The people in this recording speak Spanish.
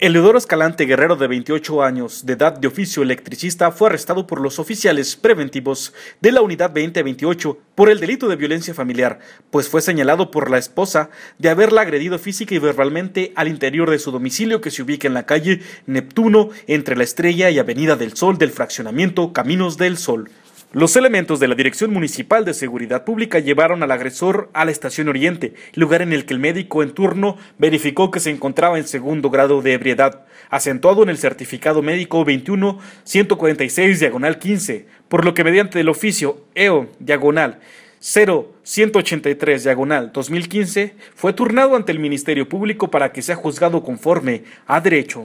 Eleodoro Escalante Guerrero, de 28 años, de edad de oficio electricista, fue arrestado por los oficiales preventivos de la Unidad 2028 por el delito de violencia familiar, pues fue señalado por la esposa de haberla agredido física y verbalmente al interior de su domicilio que se ubica en la calle Neptuno, entre la Estrella y Avenida del Sol del fraccionamiento Caminos del Sol. Los elementos de la Dirección Municipal de Seguridad Pública llevaron al agresor a la Estación Oriente, lugar en el que el médico en turno verificó que se encontraba en segundo grado de ebriedad, acentuado en el certificado médico 21-146 diagonal 15, por lo que mediante el oficio EO diagonal 183 diagonal 2015 fue turnado ante el Ministerio Público para que sea juzgado conforme a derecho.